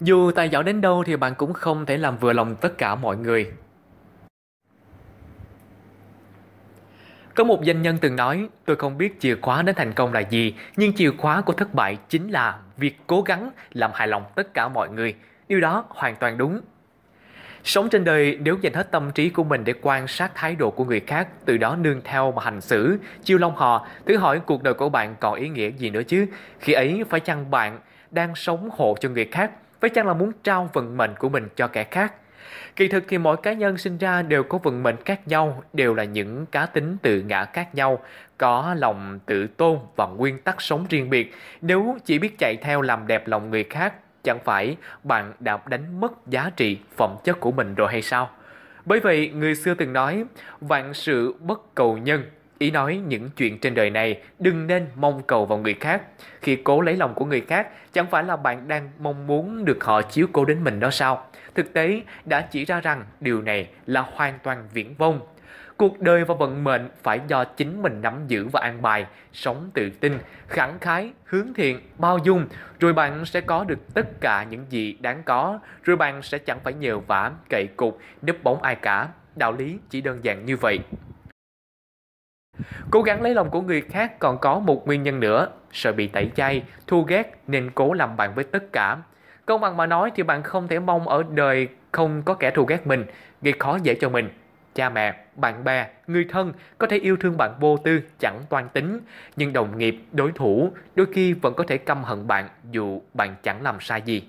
Dù tài giỏi đến đâu thì bạn cũng không thể làm vừa lòng tất cả mọi người. Có một doanh nhân từng nói, tôi không biết chìa khóa đến thành công là gì, nhưng chìa khóa của thất bại chính là việc cố gắng làm hài lòng tất cả mọi người. Điều đó hoàn toàn đúng. Sống trên đời nếu dành hết tâm trí của mình để quan sát thái độ của người khác, từ đó nương theo mà hành xử, chiêu lòng họ, thử hỏi cuộc đời của bạn còn ý nghĩa gì nữa chứ? Khi ấy phải chăng bạn đang sống hộ cho người khác với chăng là muốn trao vận mệnh của mình cho kẻ khác. Kỳ thực thì mỗi cá nhân sinh ra đều có vận mệnh khác nhau, đều là những cá tính tự ngã khác nhau, có lòng tự tôn và nguyên tắc sống riêng biệt. Nếu chỉ biết chạy theo làm đẹp lòng người khác, chẳng phải bạn đã đánh mất giá trị phẩm chất của mình rồi hay sao? Bởi vậy, người xưa từng nói, vạn sự bất cầu nhân, Ý nói những chuyện trên đời này đừng nên mong cầu vào người khác. Khi cố lấy lòng của người khác, chẳng phải là bạn đang mong muốn được họ chiếu cố đến mình đó sao? Thực tế đã chỉ ra rằng điều này là hoàn toàn viễn vông. Cuộc đời và vận mệnh phải do chính mình nắm giữ và an bài, sống tự tin, khẳng khái, hướng thiện, bao dung, rồi bạn sẽ có được tất cả những gì đáng có, rồi bạn sẽ chẳng phải nhờ vả, cậy cục, nấp bóng ai cả. Đạo lý chỉ đơn giản như vậy. Cố gắng lấy lòng của người khác còn có một nguyên nhân nữa, sợ bị tẩy chay, thua ghét nên cố làm bạn với tất cả. Công bằng mà nói thì bạn không thể mong ở đời không có kẻ thù ghét mình, gây khó dễ cho mình. Cha mẹ, bạn bè, người thân có thể yêu thương bạn vô tư, chẳng toan tính, nhưng đồng nghiệp, đối thủ đôi khi vẫn có thể căm hận bạn dù bạn chẳng làm sai gì.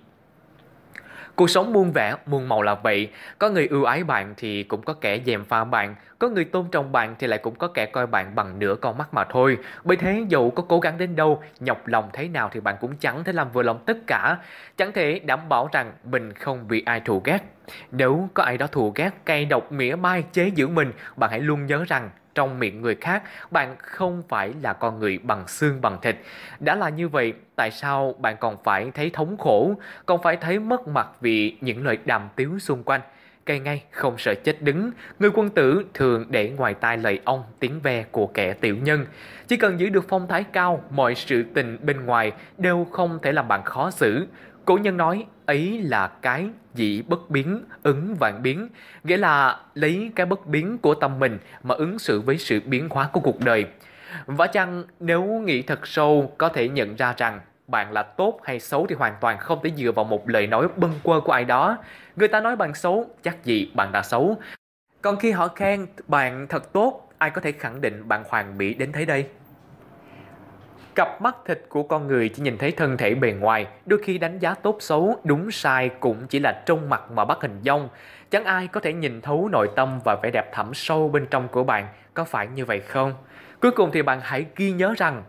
Cuộc sống muôn vẻ, muôn màu là vậy. Có người ưu ái bạn thì cũng có kẻ dèm pha bạn, có người tôn trọng bạn thì lại cũng có kẻ coi bạn bằng nửa con mắt mà thôi. Bởi thế dù có cố gắng đến đâu, nhọc lòng thế nào thì bạn cũng chẳng thể làm vừa lòng tất cả. Chẳng thể đảm bảo rằng mình không bị ai thù ghét. Nếu có ai đó thù ghét, cay độc, mỉa mai, chế giễu mình, bạn hãy luôn nhớ rằng trong miệng người khác, bạn không phải là con người bằng xương bằng thịt. Đã là như vậy, tại sao bạn còn phải thấy thống khổ, còn phải thấy mất mặt vì những lời đàm tiếu xung quanh? Cây ngay không sợ chết đứng, người quân tử thường để ngoài tai lời ông tiếng ve của kẻ tiểu nhân. Chỉ cần giữ được phong thái cao, mọi sự tình bên ngoài đều không thể làm bạn khó xử. Cổ nhân nói ấy là cái dị bất biến, ứng vạn biến, nghĩa là lấy cái bất biến của tâm mình mà ứng xử với sự biến hóa của cuộc đời. Và chăng nếu nghĩ thật sâu có thể nhận ra rằng bạn là tốt hay xấu thì hoàn toàn không thể dựa vào một lời nói bâng quơ của ai đó. Người ta nói bạn xấu, chắc gì bạn đã xấu. Còn khi họ khen bạn thật tốt, ai có thể khẳng định bạn hoàn mỹ đến thế đây? Cặp mắt thịt của con người chỉ nhìn thấy thân thể bề ngoài, đôi khi đánh giá tốt xấu, đúng sai cũng chỉ là trông mặt mà bắt hình dong. Chẳng ai có thể nhìn thấu nội tâm và vẻ đẹp thẳm sâu bên trong của bạn, có phải như vậy không? Cuối cùng thì bạn hãy ghi nhớ rằng,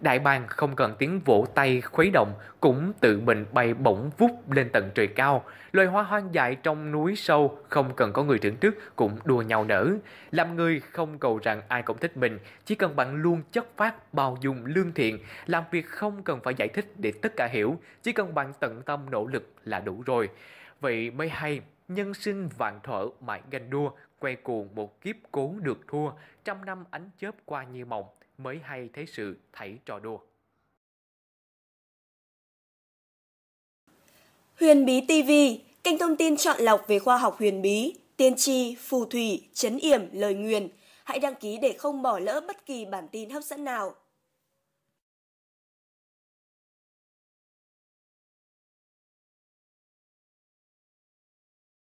Đại bàng không cần tiếng vỗ tay khuấy động cũng tự mình bay bổng vút lên tận trời cao. Loài hoa hoang dại trong núi sâu không cần có người thưởng thức cũng đùa nhau nở. Làm người không cầu rằng ai cũng thích mình, chỉ cần bạn luôn chất phát, bao dung, lương thiện, làm việc không cần phải giải thích để tất cả hiểu, chỉ cần bạn tận tâm nỗ lực là đủ rồi. Vậy mới hay, nhân sinh vạn thở mãi ganh đua, quay cuồng một kiếp cố được thua, trăm năm ánh chớp qua như mộng mới hay thấy sự thảy trò đùa. Huyền Bí TV, kênh thông tin chọn lọc về khoa học huyền bí, tiên tri, phù thủy, chấn yểm, lời nguyền. Hãy đăng ký để không bỏ lỡ bất kỳ bản tin hấp dẫn nào.